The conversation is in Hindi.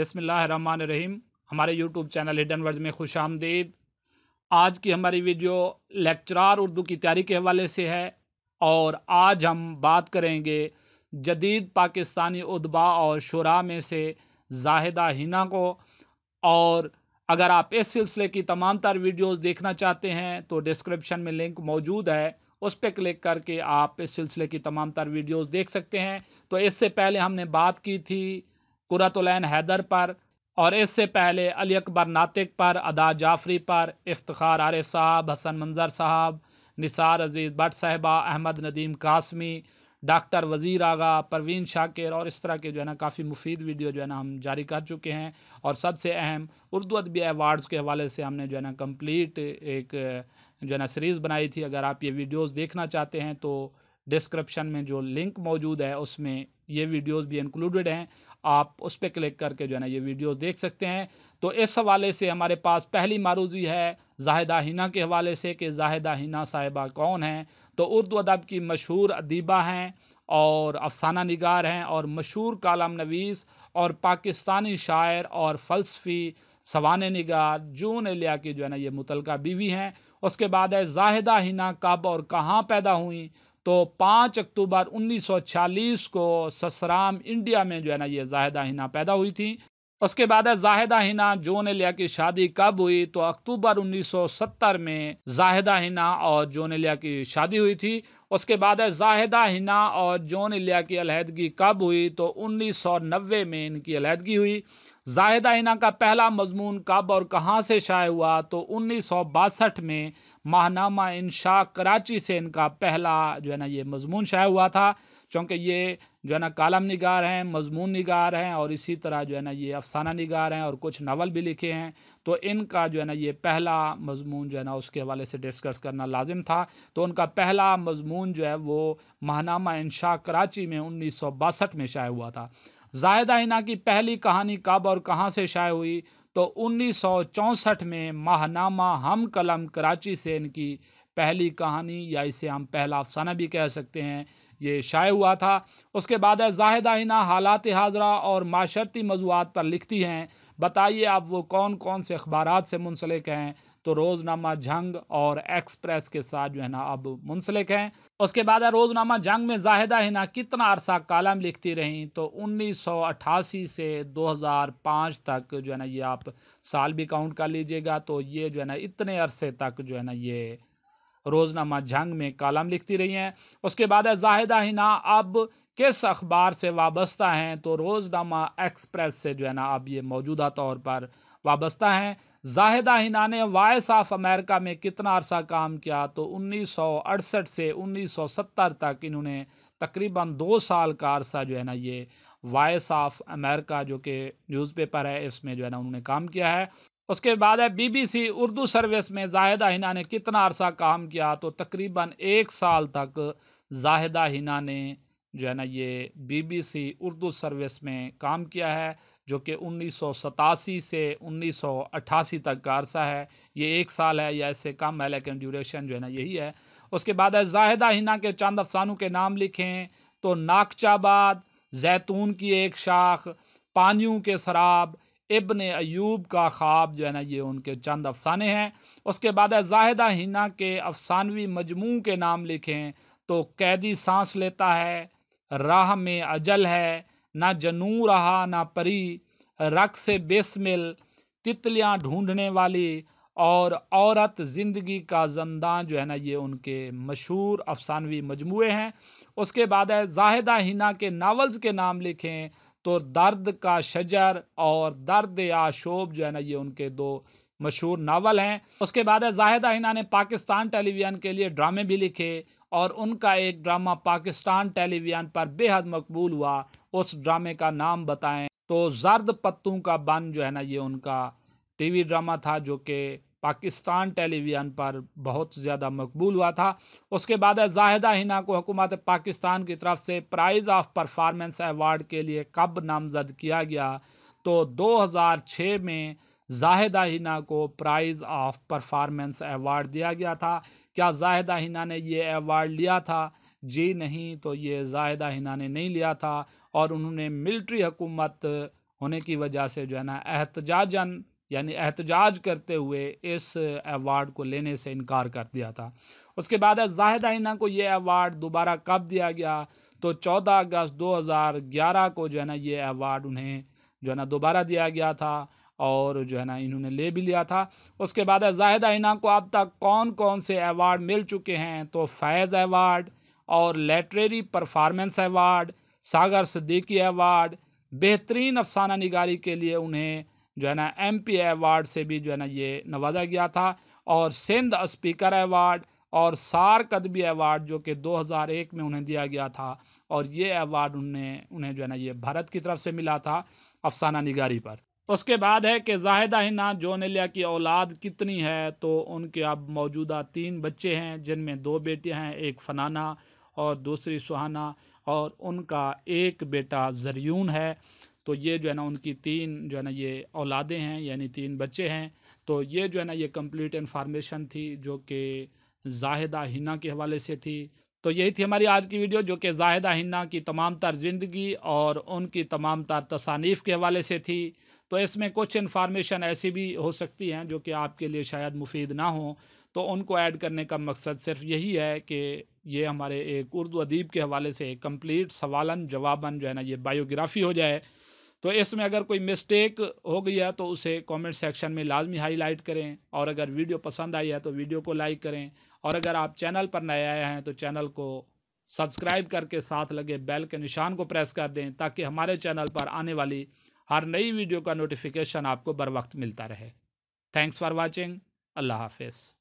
बिसमीम हमारे यूट्यूब चैनल हिडन वर्ज में खुश आमदीद आज की हमारी वीडियो लेक्चरार उर्दू की तैयारी के हवाले से है और आज हम बात करेंगे जदीद पाकिस्तानी उदबा और शुरा में से जाहिदा हिना को और अगर आप इस सिलसिले की तमाम तर वीडियोज़ देखना चाहते हैं तो डिस्क्रिप्शन में लिंक मौजूद है उस पर क्लिक करके आप इस सिलसिले की तमाम तर वीडियोज़ देख सकते हैं तो इससे पहले हमने बात की थी कुरतुलैन हैदर पर और इससे पहले अली अकबर नातिक पर अदा जाफरी पर इफ्तार आरिफ साहब हसन मंजर साहब निसार अजीज़ भट साहबा अहमद नदीम कासमी डॉक्टर वज़ीर आगा परवीन शाकिर और इस तरह के जो है ना काफ़ी मुफीद वीडियो जो है ना हम जारी कर चुके हैं और सबसे अहम उर्दू अदबी अवार्ड्स के हवाले से हमने जो है ना कम्प्लीट एक जो है ना सीरीज़ बनाई थी अगर आप ये वीडियोज़ देखना चाहते हैं तो डिस्क्रिप्शन में जो लिंक मौजूद है उसमें ये वीडियोस भी इंक्लूडेड हैं आप उस पर क्लिक करके जो है ना ये वीडियोस देख सकते हैं तो इस हवाले से हमारे पास पहली मारूजी है जाहिदा हिना के हवाले से कि जाहिदा हिना साहिबा कौन हैं तो उर्दू अदब की मशहूर अदीबा हैं और अफसाना निगार हैं और मशहूर कलाम नवीस और पाकिस्तानी शायर और फ़लसफ़ी सवान निगार जून एलिया की जो है ना ये मुतलका बीवी हैं उसके बाद है जाहिदा हिना कब और कहाँ पैदा हुई तो पाँच अक्टूबर छियालीस को ससराम इंडिया में जो है ना ये जाहिदा हिना पैदा हुई थी उसके बाद है जाहिदा हिना जोन लिया की शादी कब हुई तो अक्टूबर 1970 में जाहिदा हिना और जोन लिया की शादी हुई थी उसके बाद है जाहिदा हिना और जोन लिया की अलहदगी कब हुई तो 1990 में इनकी अलहदगी हुई जाहिदा इना का पहला मजमून कब और कहाँ से शाये हुआ तो उन्नीस सौ बासठ में माहनामा शाह कराची से इनका पहला जो है ना ये मजमून शाये हुआ था चूँकि ये जो है ना कालम निगार हैं मजमून निगार हैं और इसी तरह जो है ना ये अफसाना निगार हैं और कुछ नावल भी लिखे हैं तो इनका जो है ना ये पहला मजमून जो है ना उसके हवाले से डिस्कस करना लाजिम था तो उनका पहला मजमून जो है वो माहनामा शाह कराची में उन्नीस सौ बासठ में शाये हुआ था जायदा हिना की पहली कहानी कब और कहाँ से शाये हुई तो उन्नीस में माहनामा हम कलम कराची से इनकी पहली कहानी या इसे हम पहला अफसाना भी कह सकते हैं ये शाये हुआ था उसके बाद है जाहिद हिना हालात हाजरा और माशरती मौजूद पर लिखती हैं बताइए आप वो कौन कौन से अखबार से मुंसलिक हैं तो रोज़नामा जंग और एक्सप्रेस के साथ जो है ना अब मुंसलिक हैं उसके बाद है रोज़नामा जंग में जाहिदा हिना कितना अरसा कालम लिखती रहीं तो उन्नीस सौ अट्ठासी से दो हज़ार पाँच तक जो है ना ये आप साल भी काउंट कर लीजिएगा तो ये जो है ना इतने अरसे तक जो है ना ये रोज़नामा जंग में कॉलम लिखती रही हैं उसके बाद है जाहिदा हिना अब किस अखबार से वाबस्ता हैं तो रोज़नामा एक्सप्रेस से जो है ना अब ये मौजूदा तौर पर वाबस्ता हैं जाहिदा हिना ने वायस ऑफ अमेरिका में कितना अरसा काम किया तो उन्नीस सौ अड़सठ से उन्नीस सौ सत्तर तक इन्होंने तकरीबन दो साल का अरसा जो है ना ये वायस ऑफ अमेरिका जो कि न्यूज़पेपर है इसमें जो है ना उन्होंने काम किया है उसके बाद है बीबीसी उर्दू सर्विस में जाहिदा हिना ने कितना अरसा काम किया तो तकरीबन एक साल तक जाहिदा हिना ने जो है ना ये बीबीसी उर्दू सर्विस में काम किया है जो कि उन्नीस से उन्नीस तक का अरसा है ये एक साल है या इससे कम है लेकिन ड्यूरेशन जो है ना यही है उसके बाद है जाहिदा हिना के चंद अफसानों के नाम लिखें तो नाकचाबाद जैतून की एक शाख पानियों के शराब इबन अयूब का ख्वाब जो है ना ये उनके चंद अफसाने हैं उसके बाद है जाहिदा हिना के अफसानवी मजमू के नाम लिखें तो कैदी सांस लेता है राह में अजल है ना जनू रहा ना परी रक से बेसमिल तितलियाँ ढूंढने वाली और औरत ज़िंदगी का जंदा जो है ना ये उनके मशहूर अफसानवी मजमू हैं उसके बाद है जाहिदा हिना के नावल्स के नाम लिखें तो दर्द का शजर और दर्द या शोब जो है ना ये उनके दो मशहूर नावल हैं उसके बाद है जाहिदा हिना ने पाकिस्तान टेलीविज़न के लिए ड्रामे भी लिखे और उनका एक ड्रामा पाकिस्तान टेलीविज़न पर बेहद मकबूल हुआ उस ड्रामे का नाम बताएं तो जर्द पत्तों का बन जो है ना ये उनका टीवी ड्रामा था जो कि पाकिस्तान टेलीविज़न पर बहुत ज़्यादा मकबूल हुआ था उसके बाद जाहिदा हिना को हुकूमत पाकिस्तान की तरफ से प्राइज़ ऑफ परफॉर्मेंस एवार्ड के लिए कब नामजद किया गया तो 2006 में जाहिदा हिना को प्राइज़ ऑफ परफॉर्मेंस एवार्ड दिया गया था क्या जाहिदा हिना ने यह एवार्ड लिया था जी नहीं तो ये जाहिदा हिना ने नहीं लिया था और उन्होंने मिल्ट्री हुकूमत होने की वजह से जो है ना एहतजाजन यानी एहतजाज करते हुए इस अवार्ड को लेने से इनकार कर दिया था उसके बाद है जाहिद आइना को ये अवार्ड दोबारा कब दिया गया तो 14 अगस्त 2011 को जो है ना ये अवार्ड उन्हें जो है ना दोबारा दिया गया था और जो है ना इन्होंने ले भी लिया था उसके बाद है जाहिद आइना को अब तक कौन कौन से अवार्ड मिल चुके हैं तो फैज़ एवार्ड और literary performance award Sagar Siddiqui award बेहतरीन अफसाना निगारी के लिए उन्हें जो है ना एम पी एवार्ड से भी जो है ना ये नवाजा गया था और सिंध स्पीकर एवार्ड और सार कदबी एवार्ड जो कि 2001 में उन्हें दिया गया था और ये अवार्ड उन्हें उन्हें जो है ना ये भारत की तरफ से मिला था अफसाना निगारी पर उसके बाद है कि जाहिदा हिना जोनेलिया की औलाद कितनी है तो उनके अब मौजूदा तीन बच्चे हैं जिनमें दो बेटियाँ हैं एक फनाना और दूसरी सुहाना और उनका एक बेटा जरियून है तो ये जो है ना उनकी तीन जो है ना ये औलादें हैं यानी तीन बच्चे हैं तो ये जो है ना ये कंप्लीट इन्फॉर्मेशन थी जो कि जाहिदा हिना के हवाले से थी तो यही थी हमारी आज की वीडियो जो कि जाहिदा हिना की तमाम तर ज़िंदगी और उनकी तमाम तर तसानीफ़ के हवाले से थी तो इसमें कुछ इन्फॉर्मेशन ऐसी भी हो सकती हैं जो कि आपके लिए शायद मुफीद ना हो तो उनको ऐड करने का मकसद सिर्फ यही है कि ये हमारे एक उर्दू अदीब के हवाले से कम्प्लीट सवालन जवाबन जो है ना ये बायोग्राफ़ी हो जाए तो इसमें अगर कोई मिस्टेक हो गई है तो उसे कमेंट सेक्शन में लाजमी हाईलाइट करें और अगर वीडियो पसंद आई है तो वीडियो को लाइक करें और अगर आप चैनल पर नए आए हैं तो चैनल को सब्सक्राइब करके साथ लगे बेल के निशान को प्रेस कर दें ताकि हमारे चैनल पर आने वाली हर नई वीडियो का नोटिफिकेशन आपको बर वक्त मिलता रहे थैंक्स फॉर वॉचिंग अल्लाह हाफिज़